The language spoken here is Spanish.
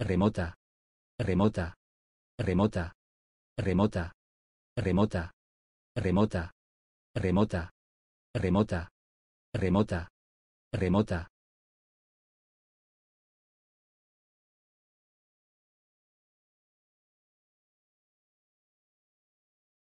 remota, remota, remota, remota, remota, remota, remota, remota, remota, remota